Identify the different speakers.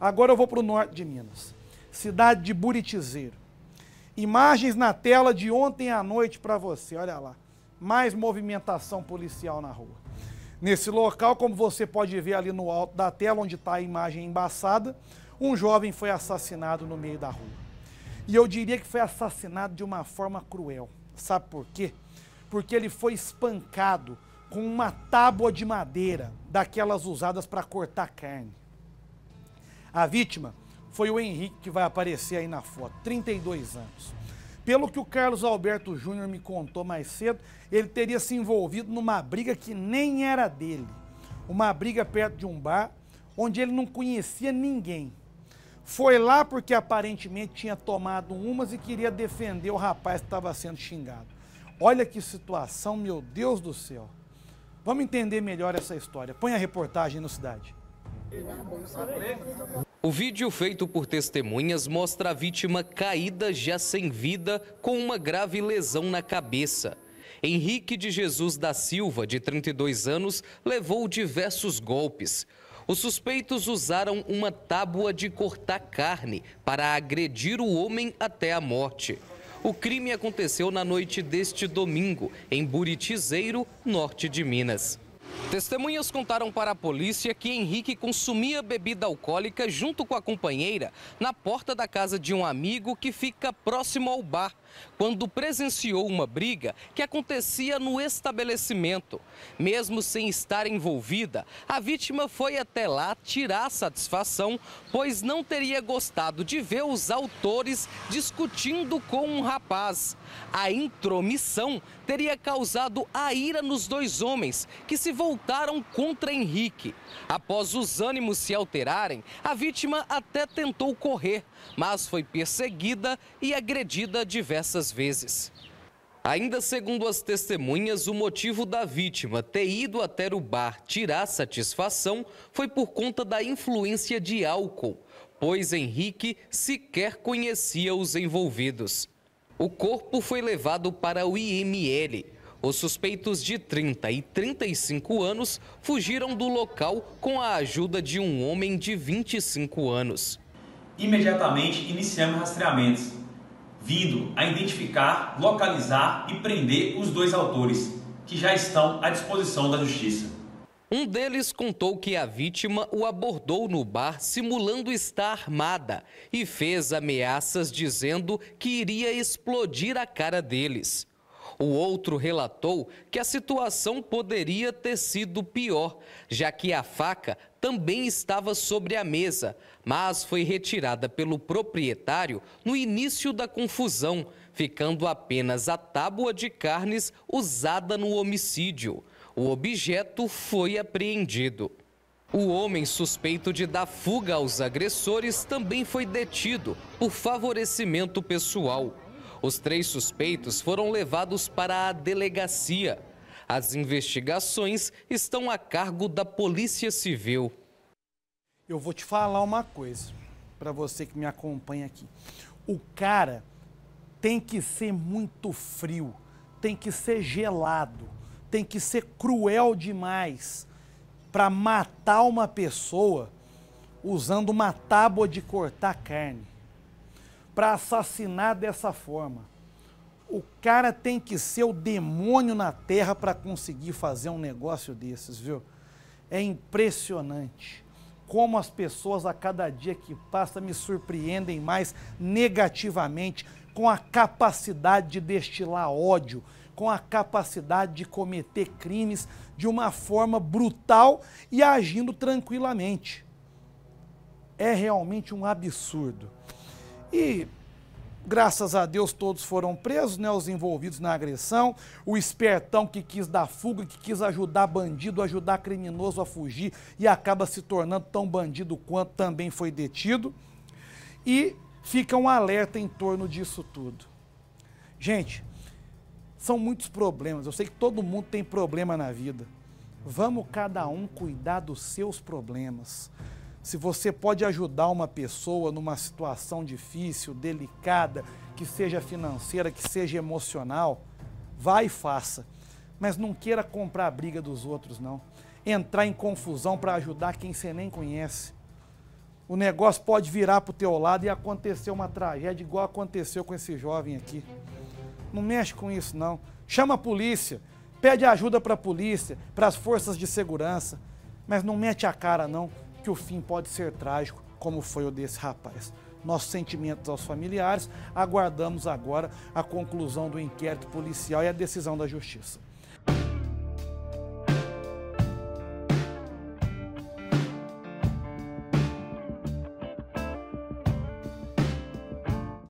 Speaker 1: Agora eu vou para o norte de Minas, cidade de Buritizeiro. Imagens na tela de ontem à noite para você, olha lá. Mais movimentação policial na rua. Nesse local, como você pode ver ali no alto da tela, onde está a imagem embaçada, um jovem foi assassinado no meio da rua. E eu diria que foi assassinado de uma forma cruel. Sabe por quê? Porque ele foi espancado com uma tábua de madeira, daquelas usadas para cortar carne. A vítima foi o Henrique, que vai aparecer aí na foto, 32 anos. Pelo que o Carlos Alberto Júnior me contou mais cedo, ele teria se envolvido numa briga que nem era dele. Uma briga perto de um bar, onde ele não conhecia ninguém. Foi lá porque aparentemente tinha tomado umas e queria defender o rapaz que estava sendo xingado. Olha que situação, meu Deus do céu. Vamos entender melhor essa história. Põe a reportagem no Cidade.
Speaker 2: O vídeo feito por testemunhas mostra a vítima caída já sem vida com uma grave lesão na cabeça. Henrique de Jesus da Silva, de 32 anos, levou diversos golpes. Os suspeitos usaram uma tábua de cortar carne para agredir o homem até a morte. O crime aconteceu na noite deste domingo, em Buritizeiro, norte de Minas. Testemunhas contaram para a polícia que Henrique consumia bebida alcoólica junto com a companheira na porta da casa de um amigo que fica próximo ao bar, quando presenciou uma briga que acontecia no estabelecimento. Mesmo sem estar envolvida, a vítima foi até lá tirar satisfação, pois não teria gostado de ver os autores discutindo com um rapaz. A intromissão teria causado a ira nos dois homens, que se voltaram voltaram contra Henrique. Após os ânimos se alterarem, a vítima até tentou correr, mas foi perseguida e agredida diversas vezes. Ainda segundo as testemunhas, o motivo da vítima ter ido até o bar tirar satisfação foi por conta da influência de álcool, pois Henrique sequer conhecia os envolvidos. O corpo foi levado para o IML, os suspeitos de 30 e 35 anos fugiram do local com a ajuda de um homem de 25 anos. Imediatamente iniciamos rastreamentos, vindo a identificar, localizar e prender os dois autores, que já estão à disposição da justiça. Um deles contou que a vítima o abordou no bar simulando estar armada e fez ameaças dizendo que iria explodir a cara deles. O outro relatou que a situação poderia ter sido pior, já que a faca também estava sobre a mesa, mas foi retirada pelo proprietário no início da confusão, ficando apenas a tábua de carnes usada no homicídio. O objeto foi apreendido. O homem suspeito de dar fuga aos agressores também foi detido por favorecimento pessoal. Os três suspeitos foram levados para a delegacia. As investigações
Speaker 1: estão a cargo da Polícia Civil. Eu vou te falar uma coisa, para você que me acompanha aqui. O cara tem que ser muito frio, tem que ser gelado, tem que ser cruel demais para matar uma pessoa usando uma tábua de cortar carne para assassinar dessa forma. O cara tem que ser o demônio na terra para conseguir fazer um negócio desses, viu? É impressionante como as pessoas a cada dia que passa me surpreendem mais negativamente com a capacidade de destilar ódio, com a capacidade de cometer crimes de uma forma brutal e agindo tranquilamente. É realmente um absurdo. E graças a Deus todos foram presos, né, os envolvidos na agressão, o espertão que quis dar fuga, que quis ajudar bandido, ajudar criminoso a fugir e acaba se tornando tão bandido quanto também foi detido. E fica um alerta em torno disso tudo. Gente, são muitos problemas. Eu sei que todo mundo tem problema na vida. Vamos cada um cuidar dos seus problemas se você pode ajudar uma pessoa numa situação difícil, delicada, que seja financeira, que seja emocional, vá e faça. Mas não queira comprar a briga dos outros, não. Entrar em confusão para ajudar quem você nem conhece. O negócio pode virar para o teu lado e acontecer uma tragédia igual aconteceu com esse jovem aqui. Não mexe com isso, não. Chama a polícia, pede ajuda para a polícia, para as forças de segurança, mas não mete a cara, não que o fim pode ser trágico, como foi o desse rapaz. Nossos sentimentos aos familiares, aguardamos agora a conclusão do inquérito policial e a decisão da Justiça.